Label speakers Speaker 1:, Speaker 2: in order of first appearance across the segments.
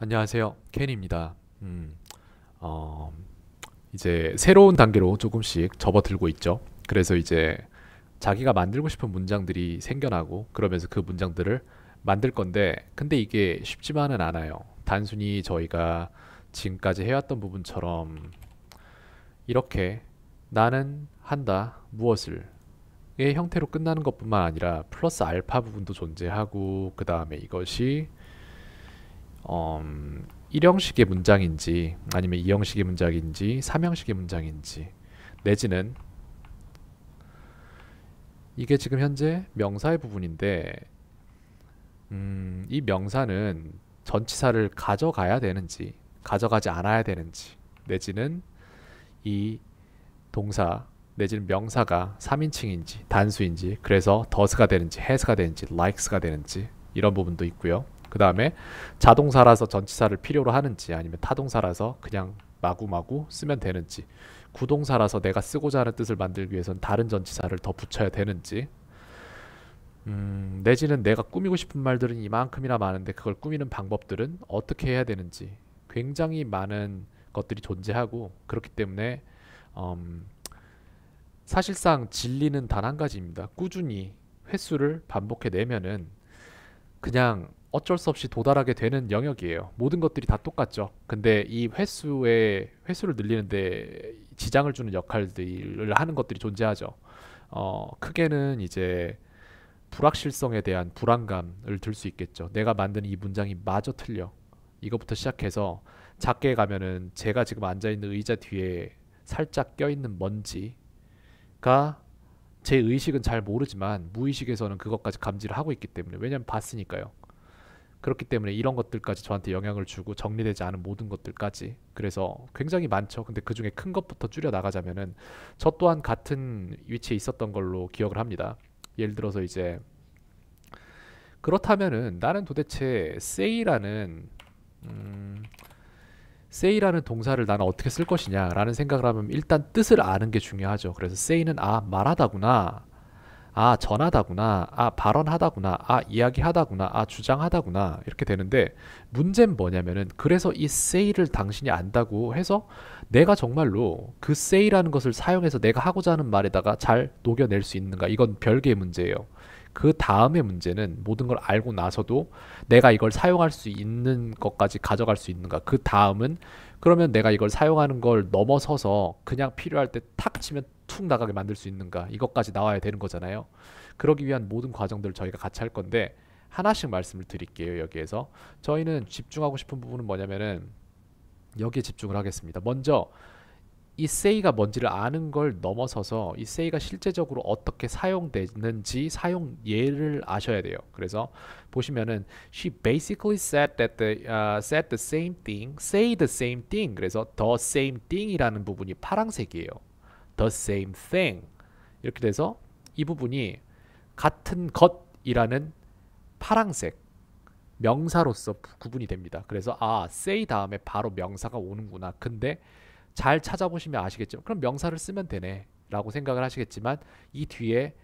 Speaker 1: 안녕하세요. 켄입니다. 음, 어, 이제 새로운 단계로 조금씩 접어들고 있죠. 그래서 이제 자기가 만들고 싶은 문장들이 생겨나고 그러면서 그 문장들을 만들 건데 근데 이게 쉽지만은 않아요. 단순히 저희가 지금까지 해왔던 부분처럼 이렇게 나는 한다 무엇을 의 형태로 끝나는 것뿐만 아니라 플러스 알파 부분도 존재하고 그 다음에 이것이 어, 음, 1형식의 문장인지 아니면 2형식의 문장인지 3형식의 문장인지 내지는 이게 지금 현재 명사의 부분인데 음, 이 명사는 전치사를 가져가야 되는지 가져가지 않아야 되는지 내지는 이 동사 내지는 명사가 3인칭인지 단수인지 그래서 더스가 되는지 해스가 되는지 라 i k e 가 되는지 이런 부분도 있고요. 그 다음에 자동사라서 전치사를 필요로 하는지 아니면 타동사라서 그냥 마구마구 쓰면 되는지 구동사라서 내가 쓰고자 하는 뜻을 만들기 위해선 다른 전치사를 더 붙여야 되는지 음, 내지는 내가 꾸미고 싶은 말들은 이만큼이나 많은데 그걸 꾸미는 방법들은 어떻게 해야 되는지 굉장히 많은 것들이 존재하고 그렇기 때문에 음, 사실상 진리는 단 한 가지입니다. 꾸준히 횟수를 반복해 내면은 그냥 어쩔 수 없이 도달하게 되는 영역이에요. 모든 것들이 다 똑같죠. 근데 이횟수에 횟수를 늘리는데 지장을 주는 역할들을 하는 것들이 존재하죠. 어, 크게는 이제 불확실성에 대한 불안감을 들 수 있겠죠. 내가 만든 이 문장이 마저 틀려. 이거부터 시작해서 작게 가면은 제가 지금 앉아 있는 의자 뒤에 살짝 껴 있는 먼지가 제 의식은 잘 모르지만 무의식에서는 그것까지 감지를 하고 있기 때문에 왜냐면 봤으니까요. 그렇기 때문에 이런 것들까지 저한테 영향을 주고 정리되지 않은 모든 것들까지 그래서 굉장히 많죠. 근데 그 중에 큰 것부터 줄여 나가자면은 저 또한 같은 위치에 있었던 걸로 기억을 합니다. 예를 들어서 이제 그렇다면은 나는 도대체 세이라는 음, say라는 동사를 나는 어떻게 쓸 것이냐라는 생각을 하면 일단 뜻을 아는 게 중요하죠. 그래서 say는 아 말하다구나. 아, 전하다구나. 아, 발언하다구나. 아, 이야기하다구나. 아, 주장하다구나. 이렇게 되는데 문제는 뭐냐면은 그래서 이 say를 당신이 안다고 해서 내가 정말로 그 say라는 것을 사용해서 내가 하고자 하는 말에다가 잘 녹여낼 수 있는가? 이건 별개의 문제예요. 그 다음의 문제는 모든 걸 알고 나서도 내가 이걸 사용할 수 있는 것까지 가져갈 수 있는가. 그 다음은 그러면 내가 이걸 사용하는 걸 넘어서서 그냥 필요할 때 탁 치면 툭 나가게 만들 수 있는가. 이것까지 나와야 되는 거잖아요. 그러기 위한 모든 과정들을 저희가 같이 할 건데 하나씩 말씀을 드릴게요. 여기에서 저희는 집중하고 싶은 부분은 뭐냐면은 여기에 집중을 하겠습니다. 먼저 이 세이가 뭔지를 아는 걸 넘어서서 이 세이가 실제적으로 어떻게 사용되는지 사용 예를 아셔야 돼요. 그래서 보시면은 she basically said that the uh, said the same thing, say the same thing. 그래서 the same thing이라는 부분이 파랑색이에요. the same thing 이렇게 돼서 이 부분이 같은 것이라는 파랑색 명사로서 구분이 됩니다. 그래서 아 say 다음에 바로 명사가 오는구나. 근데 잘 찾아보시면 아시겠죠 그럼 명사를 쓰면 되네 라고 생각을 하시겠지만 이 뒤에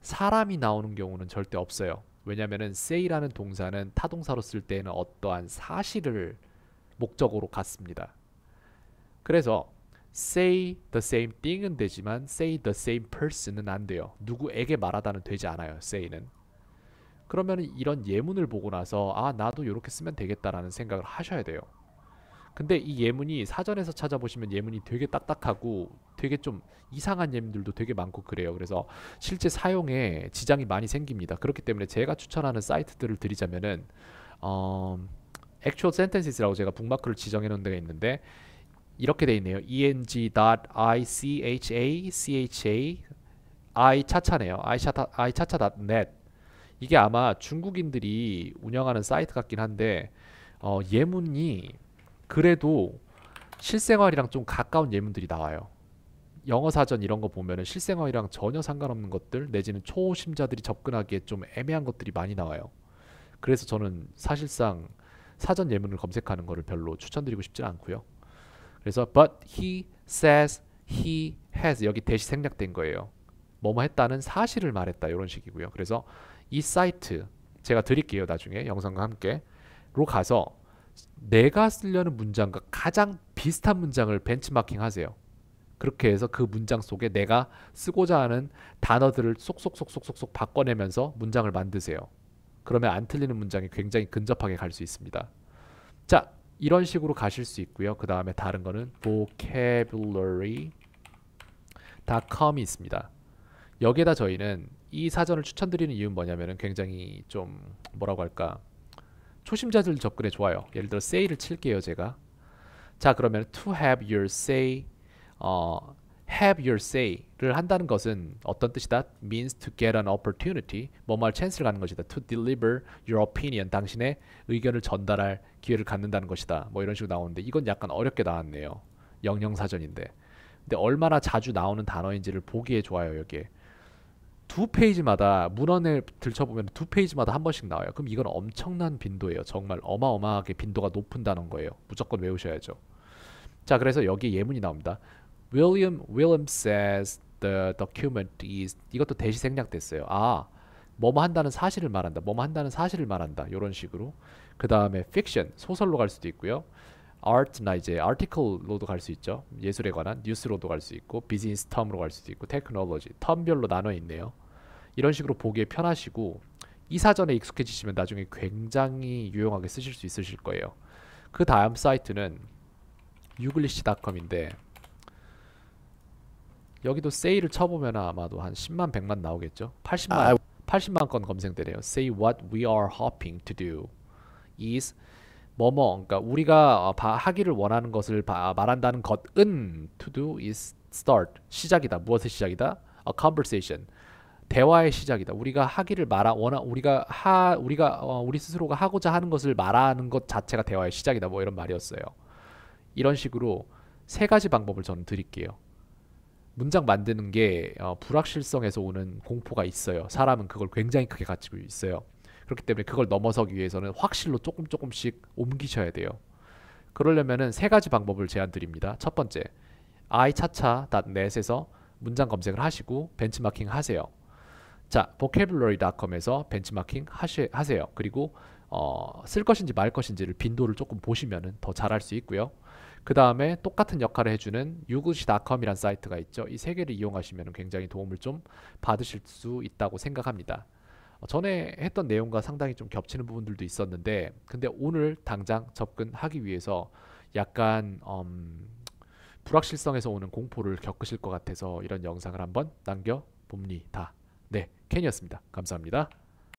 Speaker 1: 사람이 나오는 경우는 절대 없어요 왜냐면은 say라는 동사는 타동사로 쓸 때에는 어떠한 사실을 목적으로 갖습니다 그래서 say the same thing은 되지만 say the same person은 안 돼요 누구에게 말하다는 되지 않아요 say는 그러면 이런 예문을 보고 나서 아 나도 이렇게 쓰면 되겠다라는 생각을 하셔야 돼요 근데 이 예문이 사전에서 찾아보시면 예문이 되게 딱딱하고 되게 좀 이상한 예문들도 되게 많고 그래요. 그래서 실제 사용에 지장이 많이 생깁니다. 그렇기 때문에 제가 추천하는 사이트들을 드리자면은 어, actual sentences라고 제가 북마크를 지정해 놓은 데가 있는데 이렇게 돼 있네요. eng.ichacha i 차차네요. i 차차 i 차차.net 이게 아마 중국인들이 운영하는 사이트 같긴 한데 어, 예문이 그래도 실생활이랑 좀 가까운 예문들이 나와요. 영어 사전 이런 거 보면은 실생활이랑 전혀 상관없는 것들 내지는 초심자들이 접근하기에 좀 애매한 것들이 많이 나와요. 그래서 저는 사실상 사전 예문을 검색하는 거를 별로 추천드리고 싶지 않고요. 그래서 but he says he has 여기 대시 생략된 거예요. 뭐뭐 했다는 사실을 말했다 이런 식이고요. 그래서 이 사이트 제가 드릴게요 나중에 영상과 함께 로 가서 내가 쓰려는 문장과 가장 비슷한 문장을 벤치마킹 하세요. 그렇게 해서 그 문장 속에 내가 쓰고자 하는 단어들을 쏙쏙쏙쏙쏙쏙 바꿔내면서 문장을 만드세요. 그러면 안 틀리는 문장이 굉장히 근접하게 갈 수 있습니다. 자, 이런 식으로 가실 수 있고요. 그 다음에 다른 거는 vocabulary.com이 있습니다. 여기에다 저희는 이 사전을 추천드리는 이유는 뭐냐면은 굉장히 좀 뭐라고 할까 초심자들 접근에 좋아요. 예를 들어 say를 칠게요, 제가. 자, 그러면 to have your say 어, have your say를 한다는 것은 어떤 뜻이다? means to get an opportunity, 뭐뭐할 찬스를 갖는 것이다. to deliver your opinion, 당신의 의견을 전달할 기회를 갖는다는 것이다. 뭐 이런 식으로 나오는데 이건 약간 어렵게 나왔네요. 영영사전인데. 근데 얼마나 자주 나오는 단어인지를 보기에 좋아요, 여기에. 두 페이지마다 문헌을 들춰보면 두 페이지마다 한 번씩 나와요. 그럼 이건 엄청난 빈도예요. 정말 어마어마하게 빈도가 높은다는 거예요. 무조건 외우셔야죠. 자, 그래서 여기 예문이 나옵니다. William William says the document is 이것도 대시 생략됐어요. 아, 뭐 뭐 한다는 사실을 말한다. 뭐 뭐 한다는 사실을 말한다. 이런 식으로. 그 다음에 fiction 소설로 갈 수도 있고요. art나 이제 article로도 갈 수 있죠. 예술에 관한 뉴스로도 갈 수 있고 비즈니스 텀으로 갈 수도 있고 테크놀로지 텀별로 나눠 있네요. 이런 식으로 보기에 편하시고 이 사전에 익숙해지시면 나중에 굉장히 유용하게 쓰실 수 있으실 거예요. 그 다음 사이트는 유글리시닷컴인데 여기도 세일을 쳐보면 아마도 한 10만 100만 나오겠죠. 80만 80만 아, 건 검색되네요. Say what we are hoping to do is 뭐뭐 그러니까 우리가 어, 하기를 원하는 것을 말한다는 것은 to do is start 시작이다 무엇의 시작이다 a conversation 대화의 시작이다 우리가 하기를 말아 원하 우리가 하 우리가 어, 우리 스스로가 하고자 하는 것을 말하는 것 자체가 대화의 시작이다 뭐 이런 말이었어요 이런 식으로 세 가지 방법을 저는 드릴게요 문장 만드는 게 어, 불확실성에서 오는 공포가 있어요 사람은 그걸 굉장히 크게 가지고 있어요 그렇기 때문에 그걸 넘어서기 위해서는 확실로 조금 조금씩 옮기셔야 돼요. 그러려면은 세 가지 방법을 제안드립니다. 첫 번째, i차차.net에서 문장 검색을 하시고 벤치마킹 하세요. 자, vocabulary.com에서 벤치마킹 하시, 하세요. 그리고 어, 쓸 것인지 말 것인지를 빈도를 조금 보시면더 잘할 수 있고요. 그 다음에 똑같은 역할을 해주는 유구시닷컴이란 사이트가 있죠. 이 세 개를 이용하시면 굉장히 도움을 좀 받으실 수 있다고 생각합니다. 어, 전에 했던 내용과 상당히 좀 겹치는 부분들도 있었는데 근데 오늘 당장 접근하기 위해서 약간 음, 불확실성에서 오는 공포를 겪으실 것 같아서 이런 영상을 한번 남겨봅니다. 네, 켄이었습니다. 감사합니다.